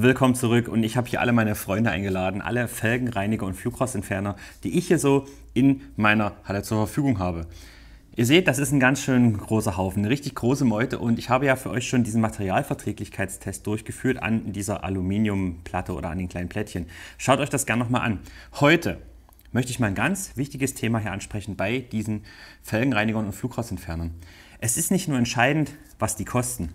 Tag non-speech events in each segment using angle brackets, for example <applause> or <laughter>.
Willkommen zurück und ich habe hier alle meine Freunde eingeladen, alle Felgenreiniger und Flugrostentferner, die ich hier so in meiner Halle zur Verfügung habe. Ihr seht, das ist ein ganz schön großer Haufen, eine richtig große Meute und ich habe ja für euch schon diesen Materialverträglichkeitstest durchgeführt an dieser Aluminiumplatte oder an den kleinen Plättchen. Schaut euch das gerne nochmal an. Heute möchte ich mal ein ganz wichtiges Thema hier ansprechen bei diesen Felgenreinigern und Flugrostentfernern. Es ist nicht nur entscheidend, was die kosten,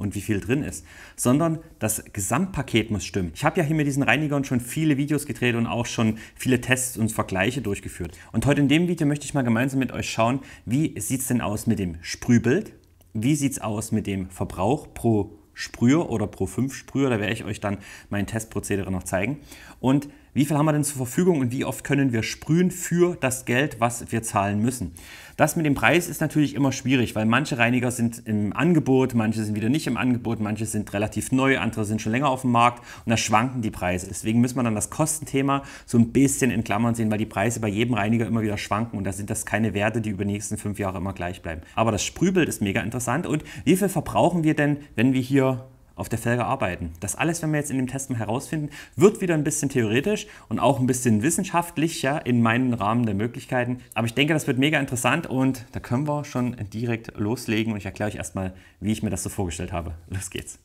und wie viel drin ist, sondern das Gesamtpaket muss stimmen. Ich habe ja hier mit diesen Reinigern schon viele Videos gedreht und auch schon viele Tests und Vergleiche durchgeführt. Und heute in dem Video möchte ich mal gemeinsam mit euch schauen, wie sieht es denn aus mit dem Sprühbild, wie sieht es aus mit dem Verbrauch pro Sprüher oder pro fünf Sprüher, da werde ich euch dann mein Testprozedere noch zeigen und wie viel haben wir denn zur Verfügung und wie oft können wir sprühen für das Geld, was wir zahlen müssen? Das mit dem Preis ist natürlich immer schwierig, weil manche Reiniger sind im Angebot, manche sind wieder nicht im Angebot, manche sind relativ neu, andere sind schon länger auf dem Markt und da schwanken die Preise. Deswegen müssen wir dann das Kostenthema so ein bisschen in Klammern sehen, weil die Preise bei jedem Reiniger immer wieder schwanken und da sind das keine Werte, die über die nächsten fünf Jahre immer gleich bleiben. Aber das Sprühbild ist mega interessant und wie viel verbrauchen wir denn, wenn wir hier auf der Felge arbeiten. Das alles werden wir jetzt in dem Test mal herausfinden. Wird wieder ein bisschen theoretisch und auch ein bisschen wissenschaftlicher in meinen Rahmen der Möglichkeiten. Aber ich denke, das wird mega interessant und da können wir schon direkt loslegen und ich erkläre euch erstmal, wie ich mir das so vorgestellt habe. Los geht's.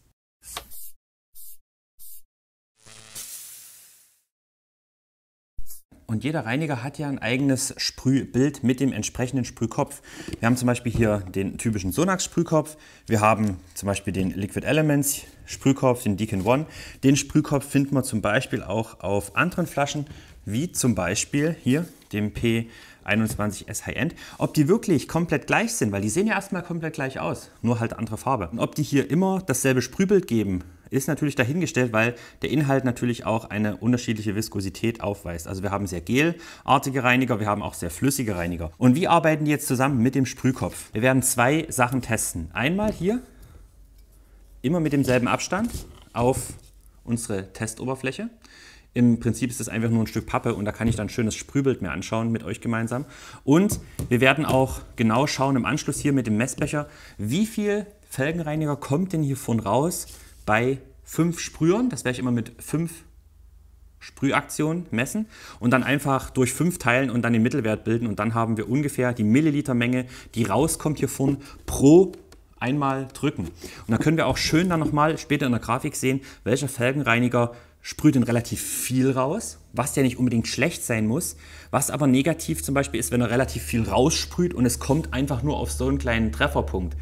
Und jeder Reiniger hat ja ein eigenes Sprühbild mit dem entsprechenden Sprühkopf. Wir haben zum Beispiel hier den typischen Sonax-Sprühkopf. Wir haben zum Beispiel den Liquid Elements Sprühkopf, den Deacon One. Den Sprühkopf finden wir zum Beispiel auch auf anderen Flaschen, wie zum Beispiel hier dem P21S High End. Ob die wirklich komplett gleich sind, weil die sehen ja erstmal komplett gleich aus, nur halt andere Farbe. Und ob die hier immer dasselbe Sprühbild geben, ist natürlich dahingestellt, weil der Inhalt natürlich auch eine unterschiedliche Viskosität aufweist. Also wir haben sehr gelartige Reiniger, wir haben auch sehr flüssige Reiniger. Und wie arbeiten die jetzt zusammen mit dem Sprühkopf? Wir werden zwei Sachen testen. Einmal hier, immer mit demselben Abstand auf unsere Testoberfläche. Im Prinzip ist das einfach nur ein Stück Pappe und da kann ich dann ein schönes Sprühbild mir anschauen mit euch gemeinsam. Und wir werden auch genau schauen im Anschluss hier mit dem Messbecher, wie viel Felgenreiniger kommt denn hier hiervon raus, bei fünf Sprühern. Das werde ich immer mit fünf Sprühaktionen messen und dann einfach durch fünf teilen und dann den Mittelwert bilden. Und dann haben wir ungefähr die Millilitermenge, die rauskommt hiervon pro einmal drücken. Und dann können wir auch schön dann nochmal später in der Grafik sehen, welcher Felgenreiniger sprüht denn relativ viel raus, was ja nicht unbedingt schlecht sein muss. Was aber negativ zum Beispiel ist, wenn er relativ viel raussprüht und es kommt einfach nur auf so einen kleinen Trefferpunkt.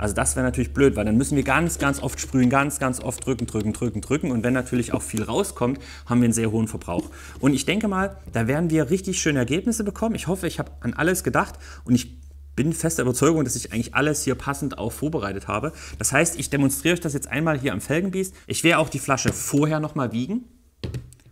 Also das wäre natürlich blöd, weil dann müssen wir ganz, ganz oft sprühen, ganz, ganz oft drücken, drücken, drücken, drücken. Und wenn natürlich auch viel rauskommt, haben wir einen sehr hohen Verbrauch. Und ich denke mal, da werden wir richtig schöne Ergebnisse bekommen. Ich hoffe, ich habe an alles gedacht und ich bin fester Überzeugung, dass ich eigentlich alles hier passend auch vorbereitet habe. Das heißt, ich demonstriere euch das jetzt einmal hier am Felgenbiest. Ich werde auch die Flasche vorher nochmal wiegen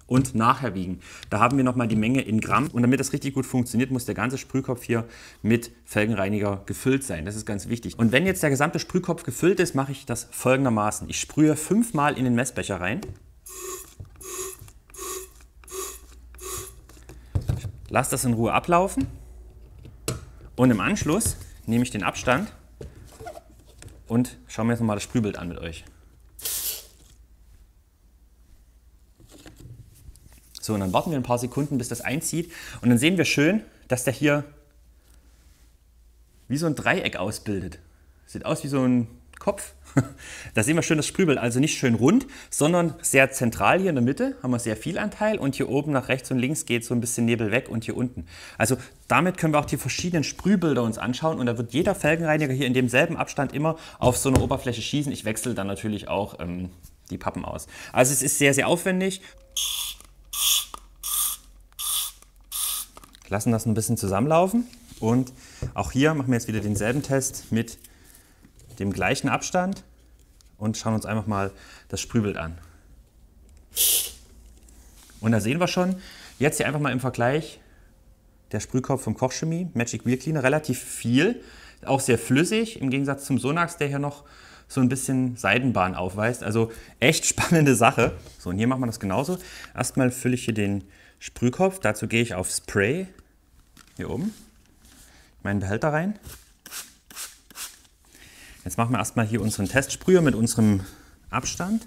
und nachher wiegen. Da haben wir nochmal die Menge in Gramm und damit das richtig gut funktioniert, muss der ganze Sprühkopf hier mit Felgenreiniger gefüllt sein. Das ist ganz wichtig. Und wenn jetzt der gesamte Sprühkopf gefüllt ist, mache ich das folgendermaßen. Ich sprühe fünfmal in den Messbecher rein. Lass das in Ruhe ablaufen und im Anschluss nehme ich den Abstand und schaue mir jetzt nochmal das Sprühbild an mit euch. So, und dann warten wir ein paar Sekunden, bis das einzieht. Und dann sehen wir schön, dass der hier wie so ein Dreieck ausbildet. Sieht aus wie so ein Kopf. <laughs> da sehen wir schön das Sprübel, also nicht schön rund, sondern sehr zentral hier in der Mitte haben wir sehr viel Anteil und hier oben nach rechts und links geht so ein bisschen Nebel weg und hier unten. Also damit können wir auch die verschiedenen Sprühbilder uns anschauen und da wird jeder Felgenreiniger hier in demselben Abstand immer auf so eine Oberfläche schießen. Ich wechsle dann natürlich auch ähm, die Pappen aus. Also es ist sehr, sehr aufwendig. lassen das ein bisschen zusammenlaufen. Und auch hier machen wir jetzt wieder denselben Test mit dem gleichen Abstand und schauen uns einfach mal das Sprühbild an. Und da sehen wir schon, jetzt hier einfach mal im Vergleich der Sprühkopf vom Kochchemie, Magic Wheel Cleaner, relativ viel, auch sehr flüssig im Gegensatz zum Sonax, der hier noch so ein bisschen Seidenbahn aufweist. Also echt spannende Sache. So, und hier machen wir das genauso. Erstmal fülle ich hier den Sprühkopf, dazu gehe ich auf Spray, hier oben meinen Behälter rein. Jetzt machen wir erstmal hier unseren Testsprüher mit unserem Abstand.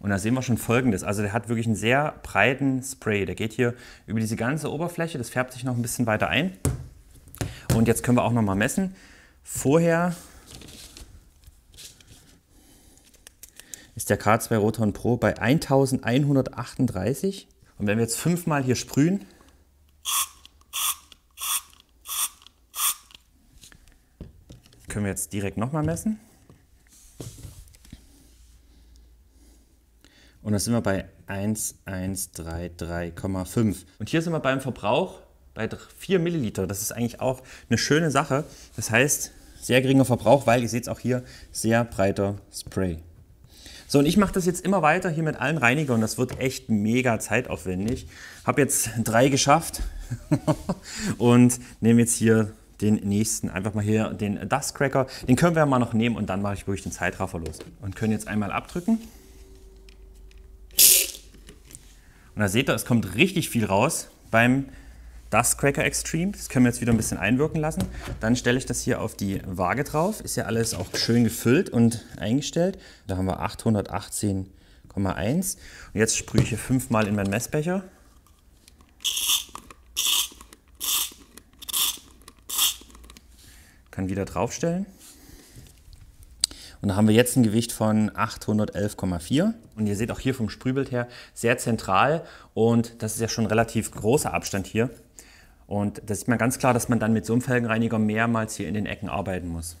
Und da sehen wir schon folgendes. Also der hat wirklich einen sehr breiten Spray. Der geht hier über diese ganze Oberfläche. Das färbt sich noch ein bisschen weiter ein. Und jetzt können wir auch noch mal messen. Vorher ist der K2 Roton Pro bei 1138. Und wenn wir jetzt fünfmal hier sprühen, können wir jetzt direkt nochmal messen. Und da sind wir bei 1133,5. Und hier sind wir beim Verbrauch bei 4 Milliliter. Das ist eigentlich auch eine schöne Sache. Das heißt, sehr geringer Verbrauch, weil ihr seht es auch hier, sehr breiter Spray. So, und ich mache das jetzt immer weiter hier mit allen Reinigern. Das wird echt mega zeitaufwendig. Habe jetzt drei geschafft <laughs> und nehme jetzt hier den nächsten. Einfach mal hier den Dust Cracker. Den können wir mal noch nehmen und dann mache ich wirklich den Zeitraffer los. Und können jetzt einmal abdrücken. Und da seht ihr, es kommt richtig viel raus beim das Cracker Extreme. Das können wir jetzt wieder ein bisschen einwirken lassen. Dann stelle ich das hier auf die Waage drauf. Ist ja alles auch schön gefüllt und eingestellt. Da haben wir 818,1. Und jetzt sprühe ich hier fünfmal in meinen Messbecher. Kann wieder draufstellen. Und da haben wir jetzt ein Gewicht von 811,4. Und ihr seht auch hier vom Sprühbild her sehr zentral. Und das ist ja schon ein relativ großer Abstand hier. Und da sieht man ganz klar, dass man dann mit so einem Felgenreiniger mehrmals hier in den Ecken arbeiten muss.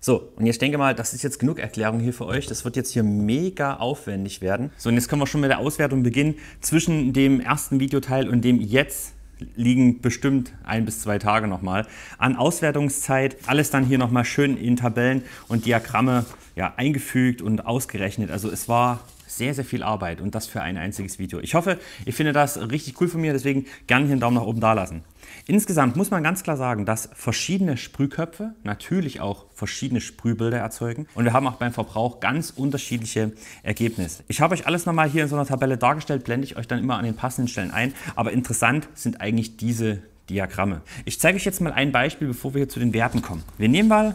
So, und jetzt denke mal, das ist jetzt genug Erklärung hier für euch. Das wird jetzt hier mega aufwendig werden. So, und jetzt können wir schon mit der Auswertung beginnen. Zwischen dem ersten Videoteil und dem jetzt liegen bestimmt ein bis zwei Tage nochmal an Auswertungszeit. Alles dann hier nochmal schön in Tabellen und Diagramme ja, eingefügt und ausgerechnet. Also es war sehr, sehr viel Arbeit und das für ein einziges Video. Ich hoffe, ihr findet das richtig cool von mir, deswegen gerne hier einen Daumen nach oben da lassen. Insgesamt muss man ganz klar sagen, dass verschiedene Sprühköpfe natürlich auch verschiedene Sprühbilder erzeugen und wir haben auch beim Verbrauch ganz unterschiedliche Ergebnisse. Ich habe euch alles nochmal hier in so einer Tabelle dargestellt, blende ich euch dann immer an den passenden Stellen ein, aber interessant sind eigentlich diese Diagramme. Ich zeige euch jetzt mal ein Beispiel, bevor wir hier zu den Werten kommen. Wir nehmen mal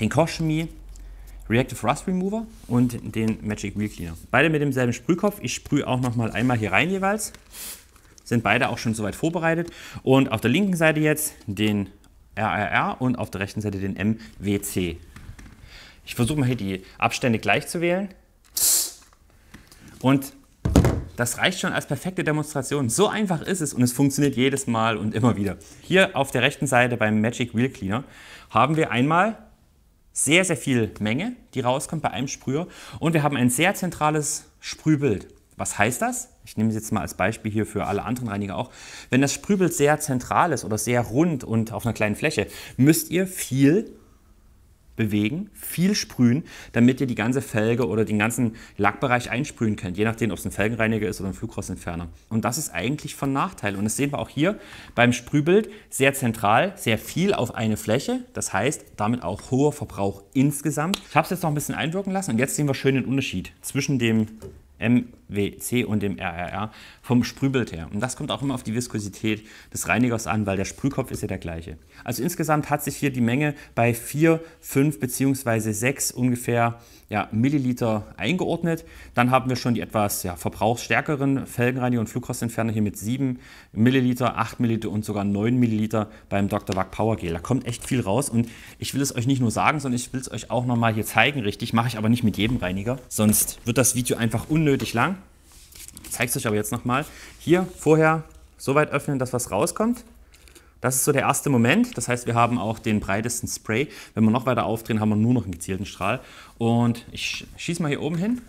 den Kochchemie Reactive Rust Remover und den Magic Wheel Cleaner. Beide mit demselben Sprühkopf. Ich sprühe auch nochmal einmal hier rein jeweils. Sind beide auch schon soweit vorbereitet. Und auf der linken Seite jetzt den RRR und auf der rechten Seite den MWC. Ich versuche mal hier die Abstände gleich zu wählen. Und das reicht schon als perfekte Demonstration. So einfach ist es und es funktioniert jedes Mal und immer wieder. Hier auf der rechten Seite beim Magic Wheel Cleaner haben wir einmal sehr, sehr viel Menge, die rauskommt bei einem Sprüher. Und wir haben ein sehr zentrales Sprühbild. Was heißt das? Ich nehme es jetzt mal als Beispiel hier für alle anderen Reiniger auch. Wenn das Sprühbild sehr zentral ist oder sehr rund und auf einer kleinen Fläche, müsst ihr viel bewegen, viel sprühen, damit ihr die ganze Felge oder den ganzen Lackbereich einsprühen könnt, je nachdem, ob es ein Felgenreiniger ist oder ein Flugrossentferner. Und das ist eigentlich von Nachteil. Und das sehen wir auch hier beim Sprühbild sehr zentral, sehr viel auf eine Fläche. Das heißt, damit auch hoher Verbrauch insgesamt. Ich habe es jetzt noch ein bisschen einwirken lassen und jetzt sehen wir schön den Unterschied zwischen dem M WC und dem RRR vom Sprühbild her. Und das kommt auch immer auf die Viskosität des Reinigers an, weil der Sprühkopf ist ja der gleiche. Also insgesamt hat sich hier die Menge bei 4, 5 bzw. 6 ungefähr ja, Milliliter eingeordnet. Dann haben wir schon die etwas ja, verbrauchsstärkeren Felgenreiniger und Flugrostentferner hier mit 7 Milliliter, 8 Milliliter und sogar 9 Milliliter beim Dr. Wack Power Gel. Da kommt echt viel raus und ich will es euch nicht nur sagen, sondern ich will es euch auch nochmal hier zeigen, richtig. Mache ich aber nicht mit jedem Reiniger, sonst wird das Video einfach unnötig lang. Ich zeige es euch aber jetzt nochmal. Hier vorher so weit öffnen, dass was rauskommt. Das ist so der erste Moment. Das heißt, wir haben auch den breitesten Spray. Wenn wir noch weiter aufdrehen, haben wir nur noch einen gezielten Strahl. Und ich schieße mal hier oben hin.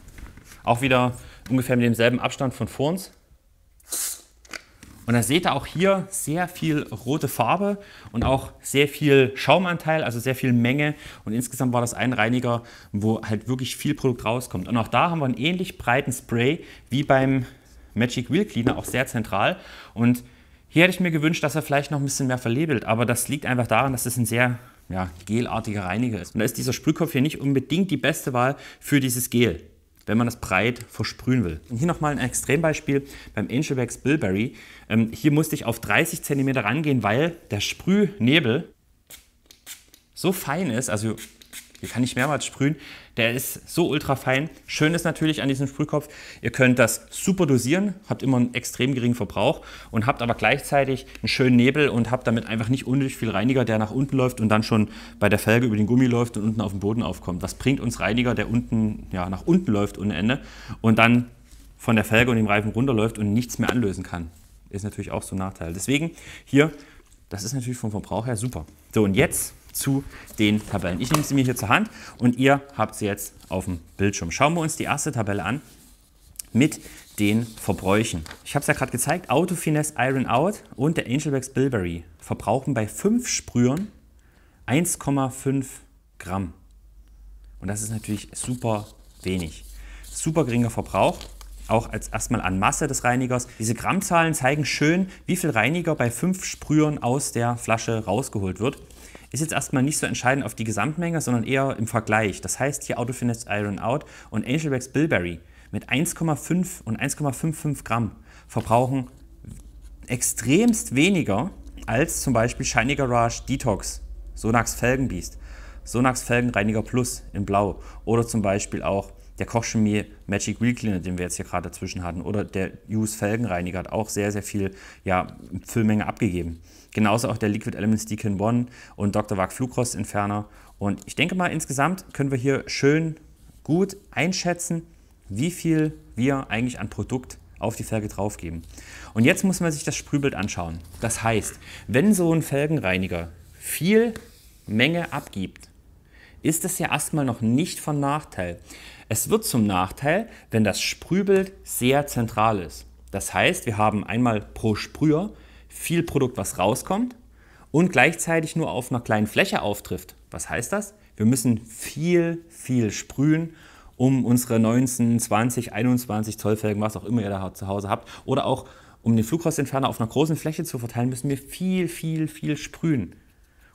Auch wieder ungefähr mit demselben Abstand von vor uns. Und da seht ihr auch hier sehr viel rote Farbe und auch sehr viel Schaumanteil, also sehr viel Menge. Und insgesamt war das ein Reiniger, wo halt wirklich viel Produkt rauskommt. Und auch da haben wir einen ähnlich breiten Spray wie beim Magic Wheel Cleaner, auch sehr zentral. Und hier hätte ich mir gewünscht, dass er vielleicht noch ein bisschen mehr verlebelt. Aber das liegt einfach daran, dass es ein sehr ja, gelartiger Reiniger ist. Und da ist dieser Sprühkopf hier nicht unbedingt die beste Wahl für dieses Gel wenn man das breit versprühen will. Und hier nochmal ein Extrembeispiel beim Angelbacks Bilberry. Ähm, hier musste ich auf 30 cm rangehen, weil der Sprühnebel so fein ist, also hier kann ich mehrmals sprühen. Der ist so ultra fein. Schön ist natürlich an diesem Sprühkopf, ihr könnt das super dosieren, habt immer einen extrem geringen Verbrauch und habt aber gleichzeitig einen schönen Nebel und habt damit einfach nicht unnötig viel Reiniger, der nach unten läuft und dann schon bei der Felge über den Gummi läuft und unten auf den Boden aufkommt. Das bringt uns Reiniger, der unten, ja, nach unten läuft ohne Ende und dann von der Felge und dem Reifen runterläuft und nichts mehr anlösen kann? Ist natürlich auch so ein Nachteil. Deswegen hier, das ist natürlich vom Verbrauch her super. So und jetzt zu den Tabellen. Ich nehme sie mir hier zur Hand und ihr habt sie jetzt auf dem Bildschirm. Schauen wir uns die erste Tabelle an mit den Verbräuchen. Ich habe es ja gerade gezeigt, Autofinesse Iron Out und der Angelbacks Bilberry verbrauchen bei 5 Sprühen 1,5 Gramm. Und das ist natürlich super wenig. Super geringer Verbrauch, auch als erstmal an Masse des Reinigers. Diese Grammzahlen zeigen schön, wie viel Reiniger bei 5 Sprühen aus der Flasche rausgeholt wird ist jetzt erstmal nicht so entscheidend auf die Gesamtmenge, sondern eher im Vergleich. Das heißt hier Auto Iron Out und Angelbacks Bilberry mit 1,5 und 1,55 Gramm verbrauchen extremst weniger als zum Beispiel Shiny Garage Detox, Sonax Felgenbeast, Sonax Felgenreiniger Plus in Blau oder zum Beispiel auch der Kochchemie Magic Wheel Cleaner, den wir jetzt hier gerade dazwischen hatten, oder der Use Felgenreiniger hat auch sehr, sehr viel ja, Füllmenge abgegeben. Genauso auch der Liquid Elements Deacon One und Dr. Wag Flugrost Entferner. Und ich denke mal, insgesamt können wir hier schön gut einschätzen, wie viel wir eigentlich an Produkt auf die Felge draufgeben. Und jetzt muss man sich das Sprühbild anschauen. Das heißt, wenn so ein Felgenreiniger viel Menge abgibt, ist das ja erstmal noch nicht von Nachteil. Es wird zum Nachteil, wenn das Sprühbild sehr zentral ist. Das heißt, wir haben einmal pro Sprüher viel Produkt, was rauskommt und gleichzeitig nur auf einer kleinen Fläche auftrifft. Was heißt das? Wir müssen viel, viel sprühen, um unsere 19, 20, 21 Zollfelgen, was auch immer ihr da zu Hause habt, oder auch um den Flugrostentferner auf einer großen Fläche zu verteilen, müssen wir viel, viel, viel sprühen.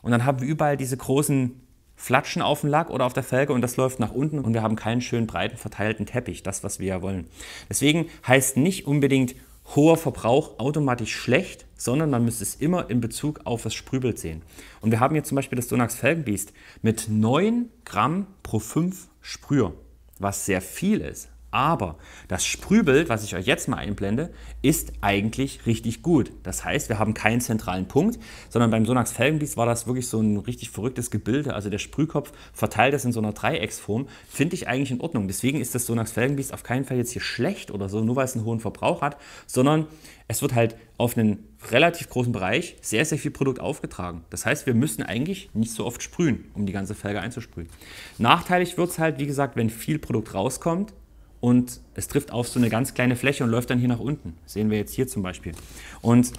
Und dann haben wir überall diese großen Flatschen auf dem Lack oder auf der Felge und das läuft nach unten und wir haben keinen schönen breiten verteilten Teppich, das was wir ja wollen. Deswegen heißt nicht unbedingt hoher Verbrauch automatisch schlecht, sondern man müsste es immer in Bezug auf das Sprühbild sehen. Und wir haben hier zum Beispiel das Donax Felgenbeast mit 9 Gramm pro 5 Sprüher, was sehr viel ist. Aber das Sprühbild, was ich euch jetzt mal einblende, ist eigentlich richtig gut. Das heißt, wir haben keinen zentralen Punkt, sondern beim Sonax Felgenbeast war das wirklich so ein richtig verrücktes Gebilde. Also der Sprühkopf verteilt das in so einer Dreiecksform, finde ich eigentlich in Ordnung. Deswegen ist das Sonax Felgenbeast auf keinen Fall jetzt hier schlecht oder so, nur weil es einen hohen Verbrauch hat, sondern es wird halt auf einen relativ großen Bereich sehr, sehr viel Produkt aufgetragen. Das heißt, wir müssen eigentlich nicht so oft sprühen, um die ganze Felge einzusprühen. Nachteilig wird es halt, wie gesagt, wenn viel Produkt rauskommt, und es trifft auf so eine ganz kleine Fläche und läuft dann hier nach unten. Das sehen wir jetzt hier zum Beispiel. Und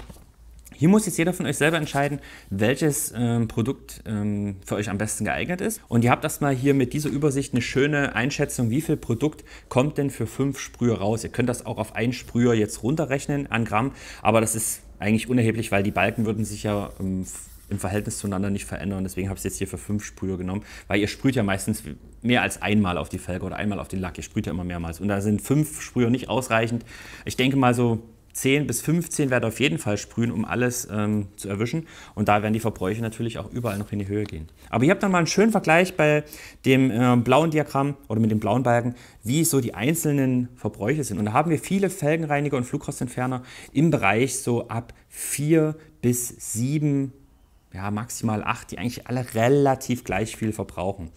hier muss jetzt jeder von euch selber entscheiden, welches ähm, Produkt ähm, für euch am besten geeignet ist. Und ihr habt erstmal hier mit dieser Übersicht eine schöne Einschätzung, wie viel Produkt kommt denn für fünf Sprüher raus. Ihr könnt das auch auf einen Sprüher jetzt runterrechnen an Gramm, aber das ist eigentlich unerheblich, weil die Balken würden sich ja ähm, im Verhältnis zueinander nicht verändern. Deswegen habe ich es jetzt hier für fünf Sprühe genommen, weil ihr sprüht ja meistens mehr als einmal auf die Felge oder einmal auf den Lack. Ihr sprüht ja immer mehrmals. Und da sind fünf Sprühe nicht ausreichend. Ich denke mal so 10 bis 15 werde auf jeden Fall sprühen, um alles ähm, zu erwischen. Und da werden die Verbräuche natürlich auch überall noch in die Höhe gehen. Aber ihr habt dann mal einen schönen Vergleich bei dem äh, blauen Diagramm oder mit dem blauen Balken, wie so die einzelnen Verbräuche sind. Und da haben wir viele Felgenreiniger und Flugrostentferner im Bereich so ab 4 bis 7 ja, maximal acht, die eigentlich alle relativ gleich viel verbrauchen.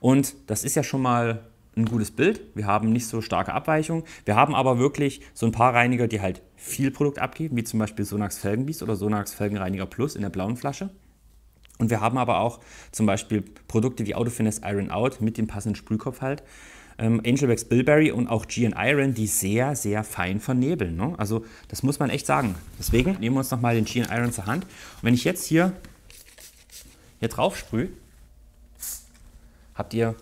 Und das ist ja schon mal ein gutes Bild. Wir haben nicht so starke Abweichungen. Wir haben aber wirklich so ein paar Reiniger, die halt viel Produkt abgeben, wie zum Beispiel Sonax Felgenbiest oder Sonax Felgenreiniger Plus in der blauen Flasche. Und wir haben aber auch zum Beispiel Produkte wie Autofinesse Iron Out mit dem passenden Sprühkopf halt. Ähm, Angelbacks Bilberry und auch G Iron, die sehr, sehr fein vernebeln. Ne? Also das muss man echt sagen. Deswegen nehmen wir uns nochmal den G Iron zur Hand. Und wenn ich jetzt hier hier drauf sprühe, habt ihr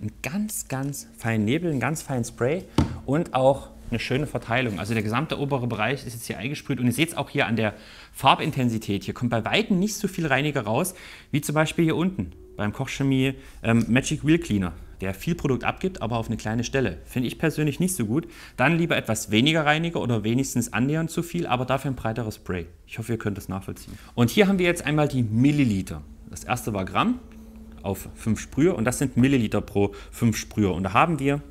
einen ganz, ganz feinen Nebel, einen ganz feinen Spray und auch eine schöne Verteilung. Also der gesamte obere Bereich ist jetzt hier eingesprüht und ihr seht es auch hier an der Farbintensität. Hier kommt bei Weitem nicht so viel Reiniger raus, wie zum Beispiel hier unten beim Kochchemie ähm, Magic Wheel Cleaner, der viel Produkt abgibt, aber auf eine kleine Stelle. Finde ich persönlich nicht so gut. Dann lieber etwas weniger Reiniger oder wenigstens annähernd zu viel, aber dafür ein breiteres Spray. Ich hoffe, ihr könnt das nachvollziehen. Und hier haben wir jetzt einmal die Milliliter. Das erste war Gramm auf 5 Sprühe und das sind Milliliter pro 5 Sprühe. Und da haben wir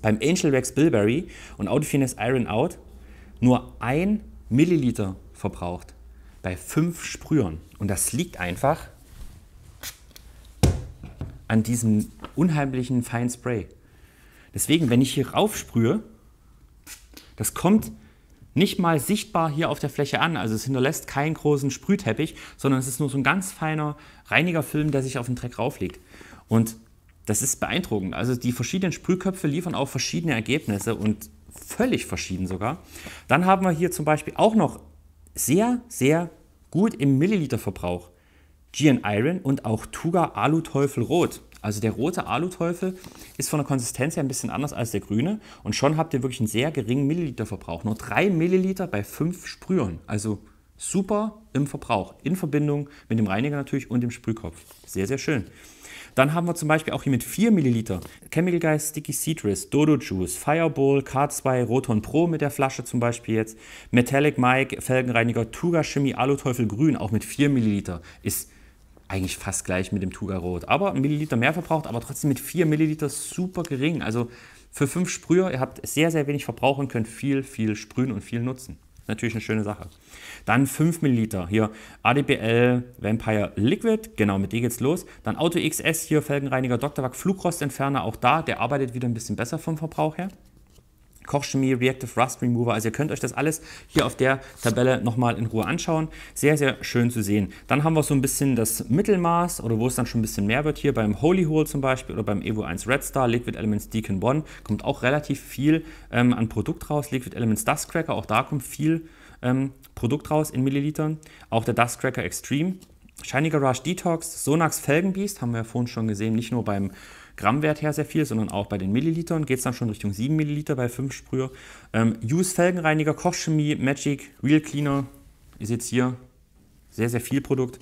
beim Angel Wax Bilberry und Autofinesse Iron Out nur ein Milliliter verbraucht bei 5 Sprühern. Und das liegt einfach an diesem unheimlichen feinen Spray. Deswegen, wenn ich hier raufsprühe, das kommt nicht mal sichtbar hier auf der Fläche an. Also es hinterlässt keinen großen Sprühteppich, sondern es ist nur so ein ganz feiner Reinigerfilm, der sich auf den Dreck rauflegt. Und das ist beeindruckend. Also die verschiedenen Sprühköpfe liefern auch verschiedene Ergebnisse und völlig verschieden sogar. Dann haben wir hier zum Beispiel auch noch sehr, sehr gut im Milliliterverbrauch. Gian Iron und auch Tuga Alu Teufel Rot. Also der rote Aluteufel ist von der Konsistenz her ein bisschen anders als der grüne und schon habt ihr wirklich einen sehr geringen Milliliterverbrauch. Nur 3 Milliliter bei 5 Sprühern. Also super im Verbrauch, in Verbindung mit dem Reiniger natürlich und dem Sprühkopf. Sehr, sehr schön. Dann haben wir zum Beispiel auch hier mit 4 Milliliter Chemical Guys Sticky Citrus, Dodo Juice, Fireball, K2, Roton Pro mit der Flasche zum Beispiel jetzt, Metallic Mike, Felgenreiniger, Tuga Chemie, Aluteufel Grün, auch mit 4 Milliliter. Ist eigentlich fast gleich mit dem Tuga Rot. Aber ein Milliliter mehr verbraucht, aber trotzdem mit 4 Milliliter super gering. Also für 5 Sprüher, ihr habt sehr, sehr wenig Verbrauch und könnt viel, viel sprühen und viel nutzen. Natürlich eine schöne Sache. Dann 5 Milliliter hier ADBL Vampire Liquid, genau, mit dem geht's los. Dann Auto XS hier, Felgenreiniger, Dr. Wack Flugrostentferner, auch da, der arbeitet wieder ein bisschen besser vom Verbrauch her. Kochchemie, Reactive Rust Remover. Also ihr könnt euch das alles hier auf der Tabelle nochmal in Ruhe anschauen. Sehr, sehr schön zu sehen. Dann haben wir so ein bisschen das Mittelmaß oder wo es dann schon ein bisschen mehr wird hier beim Holy Hole zum Beispiel oder beim Evo 1 Red Star, Liquid Elements Deacon One kommt auch relativ viel ähm, an Produkt raus. Liquid Elements Dust Cracker, auch da kommt viel ähm, Produkt raus in Millilitern. Auch der Dust Cracker Extreme Shiny Garage Detox, Sonax Felgenbeast, haben wir ja vorhin schon gesehen, nicht nur beim Grammwert her sehr viel, sondern auch bei den Millilitern geht es dann schon Richtung 7 Milliliter bei 5 Sprüher. Ähm, Use Felgenreiniger, Kochchemie, Magic, Real Cleaner ist jetzt hier sehr, sehr viel Produkt.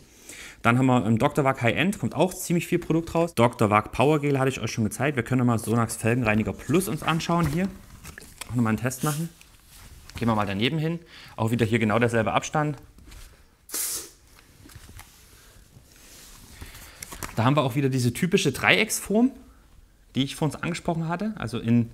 Dann haben wir ähm, Dr. Wag High End, kommt auch ziemlich viel Produkt raus. Dr. Wag Power Gel hatte ich euch schon gezeigt. Wir können mal Sonax Felgenreiniger Plus uns anschauen hier. Auch nochmal einen Test machen. Gehen wir mal daneben hin. Auch wieder hier genau derselbe Abstand. Da haben wir auch wieder diese typische Dreiecksform, die ich vorhin angesprochen hatte. Also in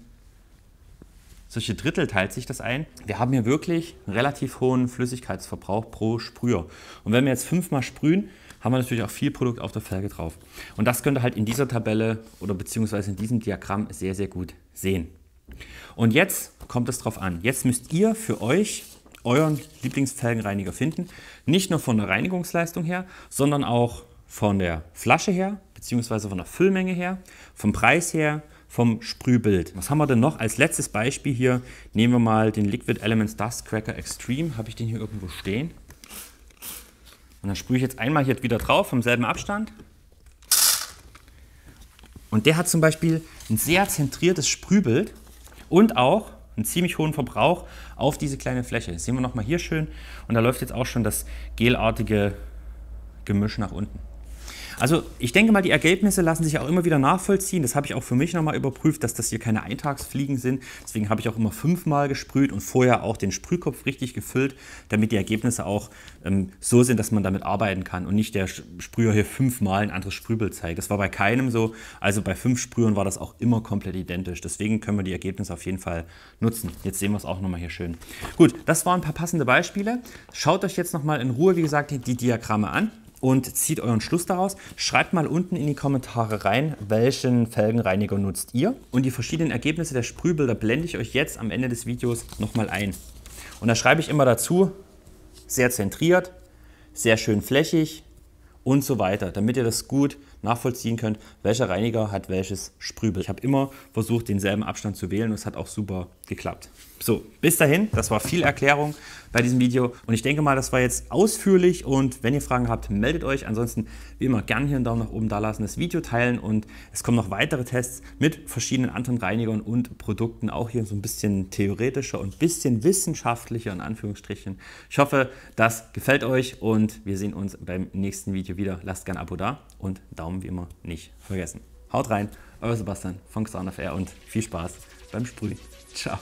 solche Drittel teilt sich das ein. Wir haben hier wirklich einen relativ hohen Flüssigkeitsverbrauch pro Sprüher. Und wenn wir jetzt fünfmal sprühen, haben wir natürlich auch viel Produkt auf der Felge drauf. Und das könnt ihr halt in dieser Tabelle oder beziehungsweise in diesem Diagramm sehr, sehr gut sehen. Und jetzt kommt es drauf an. Jetzt müsst ihr für euch euren Lieblingsfelgenreiniger finden. Nicht nur von der Reinigungsleistung her, sondern auch von der Flasche her, beziehungsweise von der Füllmenge her, vom Preis her, vom Sprühbild. Was haben wir denn noch? Als letztes Beispiel hier nehmen wir mal den Liquid Elements Dust Cracker Extreme. Habe ich den hier irgendwo stehen? Und dann sprühe ich jetzt einmal hier wieder drauf, vom selben Abstand. Und der hat zum Beispiel ein sehr zentriertes Sprühbild und auch einen ziemlich hohen Verbrauch auf diese kleine Fläche. Das sehen wir nochmal hier schön. Und da läuft jetzt auch schon das gelartige Gemisch nach unten. Also ich denke mal, die Ergebnisse lassen sich auch immer wieder nachvollziehen. Das habe ich auch für mich nochmal überprüft, dass das hier keine Eintagsfliegen sind. Deswegen habe ich auch immer fünfmal gesprüht und vorher auch den Sprühkopf richtig gefüllt, damit die Ergebnisse auch ähm, so sind, dass man damit arbeiten kann und nicht der Sprüher hier fünfmal ein anderes Sprühbild zeigt. Das war bei keinem so. Also bei fünf Sprühern war das auch immer komplett identisch. Deswegen können wir die Ergebnisse auf jeden Fall nutzen. Jetzt sehen wir es auch nochmal hier schön. Gut, das waren ein paar passende Beispiele. Schaut euch jetzt nochmal in Ruhe, wie gesagt, die Diagramme an und zieht euren Schluss daraus. Schreibt mal unten in die Kommentare rein, welchen Felgenreiniger nutzt ihr. Und die verschiedenen Ergebnisse der Sprühbilder blende ich euch jetzt am Ende des Videos nochmal ein. Und da schreibe ich immer dazu, sehr zentriert, sehr schön flächig und so weiter, damit ihr das gut nachvollziehen könnt, welcher Reiniger hat welches Sprühbild. Ich habe immer versucht, denselben Abstand zu wählen und es hat auch super geklappt. So, bis dahin, das war viel Erklärung bei diesem Video und ich denke mal, das war jetzt ausführlich und wenn ihr Fragen habt, meldet euch. Ansonsten wie immer gerne hier einen Daumen nach oben da lassen, das Video teilen und es kommen noch weitere Tests mit verschiedenen anderen Reinigern und Produkten, auch hier so ein bisschen theoretischer und ein bisschen wissenschaftlicher in Anführungsstrichen. Ich hoffe, das gefällt euch und wir sehen uns beim nächsten Video wieder. Lasst gerne ein Abo da und Daumen wie immer nicht vergessen. Haut rein, euer Sebastian von Xanaf und viel Spaß beim Sprühen. Ciao.